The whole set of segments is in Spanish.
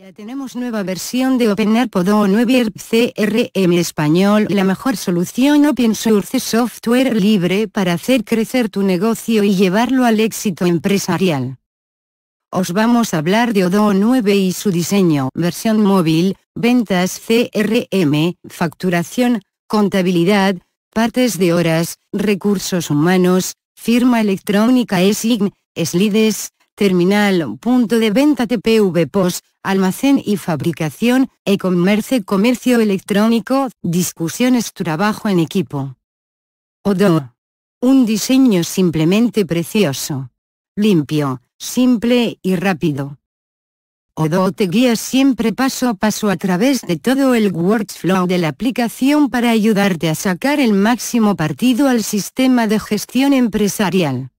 Ya tenemos nueva versión de Odoo 9 CRM español. La mejor solución open source software libre para hacer crecer tu negocio y llevarlo al éxito empresarial. Os vamos a hablar de Odo 9 y su diseño, versión móvil, ventas CRM, facturación, contabilidad, partes de horas, recursos humanos, firma electrónica e slides, terminal, punto de venta TPV POS, almacén y fabricación, e-commerce, comercio electrónico, discusiones, trabajo en equipo. Odo. Un diseño simplemente precioso. Limpio, simple y rápido. Odo te guía siempre paso a paso a través de todo el workflow de la aplicación para ayudarte a sacar el máximo partido al sistema de gestión empresarial.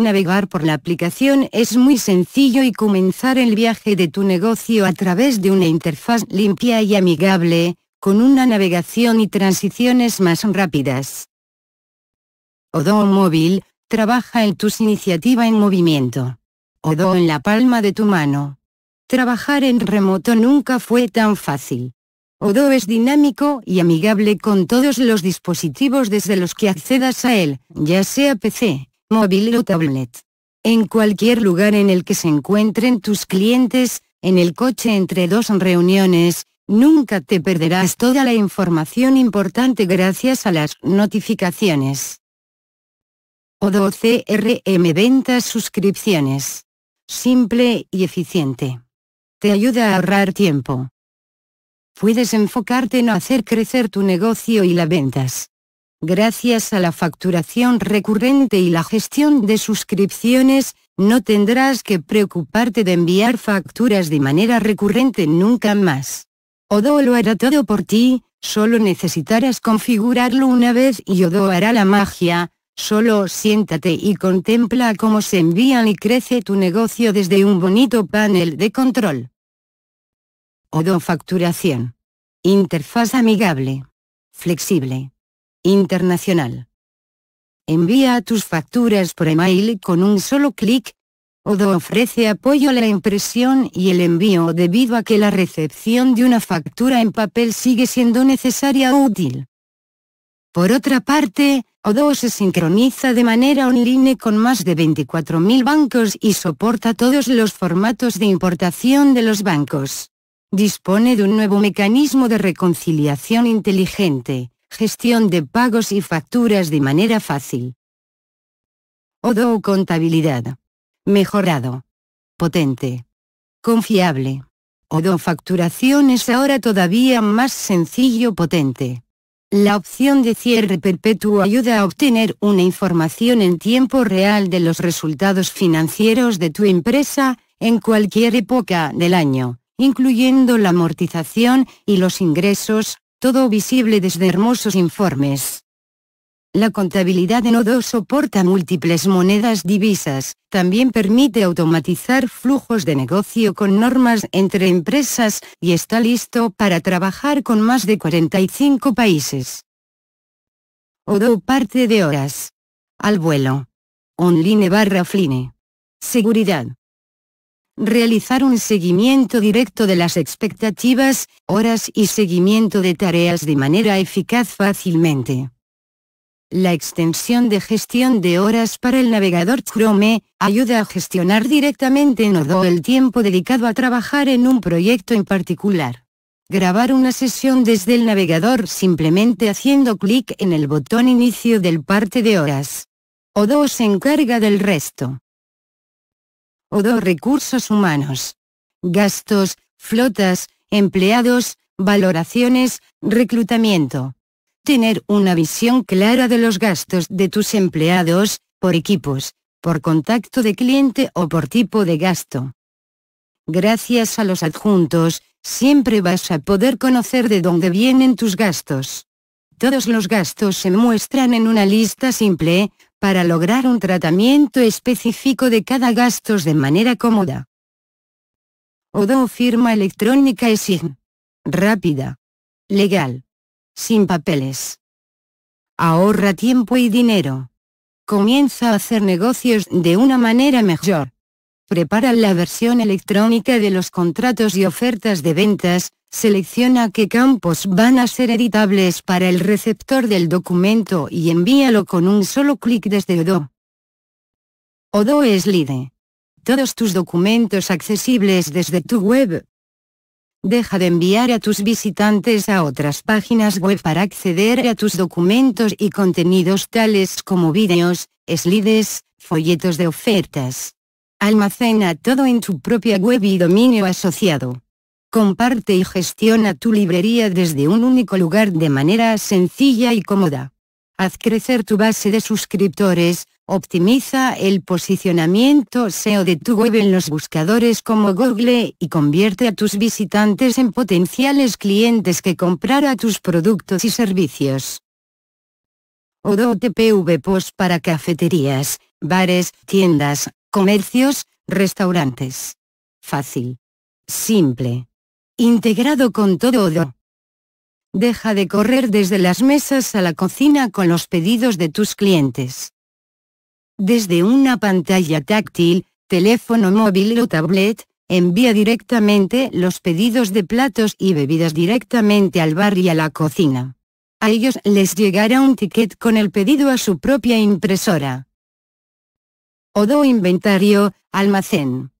Navegar por la aplicación es muy sencillo y comenzar el viaje de tu negocio a través de una interfaz limpia y amigable, con una navegación y transiciones más rápidas. Odoo Móvil, trabaja en tus iniciativas en movimiento. Odoo en la palma de tu mano. Trabajar en remoto nunca fue tan fácil. Odoo es dinámico y amigable con todos los dispositivos desde los que accedas a él, ya sea PC, móvil o tablet. En cualquier lugar en el que se encuentren tus clientes, en el coche entre dos reuniones, nunca te perderás toda la información importante gracias a las notificaciones. Odo CRM Ventas Suscripciones. Simple y eficiente. Te ayuda a ahorrar tiempo. Puedes enfocarte en hacer crecer tu negocio y las ventas gracias a la facturación recurrente y la gestión de suscripciones, no tendrás que preocuparte de enviar facturas de manera recurrente nunca más. Odo lo hará todo por ti, solo necesitarás configurarlo una vez y Odo hará la magia, solo siéntate y contempla cómo se envían y crece tu negocio desde un bonito panel de control. Odo Facturación. Interfaz amigable. Flexible internacional. Envía tus facturas por email con un solo clic. Odo ofrece apoyo a la impresión y el envío debido a que la recepción de una factura en papel sigue siendo necesaria o útil. Por otra parte, Odo se sincroniza de manera online con más de 24.000 bancos y soporta todos los formatos de importación de los bancos. Dispone de un nuevo mecanismo de reconciliación inteligente, gestión de pagos y facturas de manera fácil. Odo Contabilidad. Mejorado. Potente. Confiable. Odo Facturación es ahora todavía más sencillo potente. La opción de cierre perpetuo ayuda a obtener una información en tiempo real de los resultados financieros de tu empresa, en cualquier época del año, incluyendo la amortización y los ingresos, todo visible desde hermosos informes. La contabilidad en Odo soporta múltiples monedas divisas, también permite automatizar flujos de negocio con normas entre empresas, y está listo para trabajar con más de 45 países. Odo parte de horas. Al vuelo. Online barra Fline. Seguridad realizar un seguimiento directo de las expectativas, horas y seguimiento de tareas de manera eficaz fácilmente. La extensión de gestión de horas para el navegador Chrome ayuda a gestionar directamente en Odoo el tiempo dedicado a trabajar en un proyecto en particular. Grabar una sesión desde el navegador simplemente haciendo clic en el botón inicio del parte de horas. Odoo se encarga del resto o dos recursos humanos. Gastos, flotas, empleados, valoraciones, reclutamiento. Tener una visión clara de los gastos de tus empleados, por equipos, por contacto de cliente o por tipo de gasto. Gracias a los adjuntos, siempre vas a poder conocer de dónde vienen tus gastos. Todos los gastos se muestran en una lista simple, para lograr un tratamiento específico de cada gastos de manera cómoda. Odo firma electrónica ESIGN. Rápida. Legal. Sin papeles. Ahorra tiempo y dinero. Comienza a hacer negocios de una manera mejor. Prepara la versión electrónica de los contratos y ofertas de ventas, Selecciona qué campos van a ser editables para el receptor del documento y envíalo con un solo clic desde Odo. Odo es Todos tus documentos accesibles desde tu web. Deja de enviar a tus visitantes a otras páginas web para acceder a tus documentos y contenidos tales como vídeos, slides, folletos de ofertas. Almacena todo en tu propia web y dominio asociado. Comparte y gestiona tu librería desde un único lugar de manera sencilla y cómoda. Haz crecer tu base de suscriptores, optimiza el posicionamiento SEO de tu web en los buscadores como Google y convierte a tus visitantes en potenciales clientes que comprara tus productos y servicios. Odo TPV Post para cafeterías, bares, tiendas, comercios, restaurantes. Fácil. Simple integrado con todo. Deja de correr desde las mesas a la cocina con los pedidos de tus clientes. Desde una pantalla táctil, teléfono móvil o tablet, envía directamente los pedidos de platos y bebidas directamente al bar y a la cocina. A ellos les llegará un ticket con el pedido a su propia impresora. Odo Inventario, Almacén.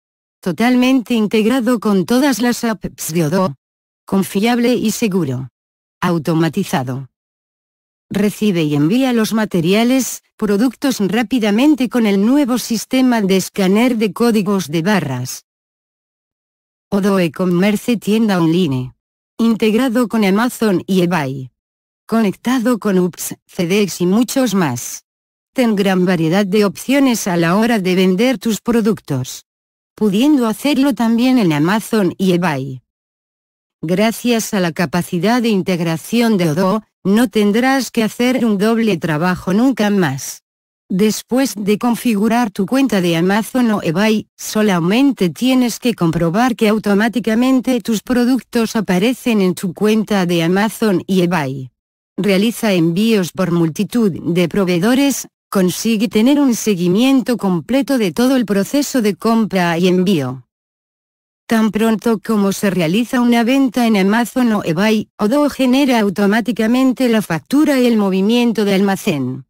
Totalmente integrado con todas las apps de Odoo. Confiable y seguro. Automatizado. Recibe y envía los materiales, productos rápidamente con el nuevo sistema de escáner de códigos de barras. Odoo e-commerce tienda online. Integrado con Amazon y eBay. Conectado con UPS, CDX y muchos más. Ten gran variedad de opciones a la hora de vender tus productos pudiendo hacerlo también en Amazon y eBay. Gracias a la capacidad de integración de Odoo, no tendrás que hacer un doble trabajo nunca más. Después de configurar tu cuenta de Amazon o eBay, solamente tienes que comprobar que automáticamente tus productos aparecen en tu cuenta de Amazon y eBay. Realiza envíos por multitud de proveedores, consigue tener un seguimiento completo de todo el proceso de compra y envío. Tan pronto como se realiza una venta en Amazon o eBay, Odoo genera automáticamente la factura y el movimiento de almacén.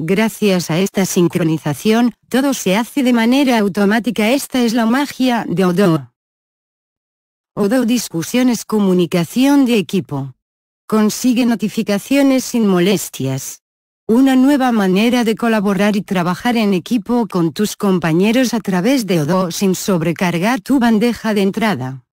Gracias a esta sincronización, todo se hace de manera automática. Esta es la magia de Odoo. Odoo Discusiones comunicación de equipo. Consigue notificaciones sin molestias una nueva manera de colaborar y trabajar en equipo con tus compañeros a través de Odo sin sobrecargar tu bandeja de entrada.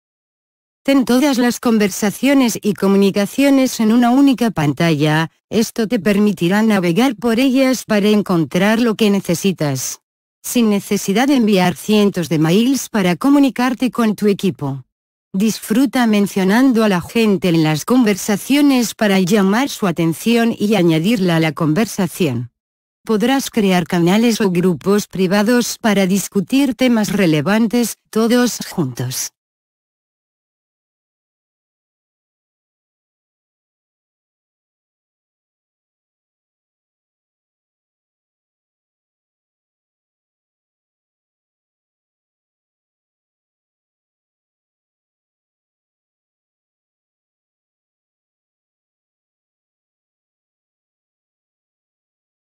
Ten todas las conversaciones y comunicaciones en una única pantalla, esto te permitirá navegar por ellas para encontrar lo que necesitas. Sin necesidad de enviar cientos de mails para comunicarte con tu equipo. Disfruta mencionando a la gente en las conversaciones para llamar su atención y añadirla a la conversación. Podrás crear canales o grupos privados para discutir temas relevantes, todos juntos.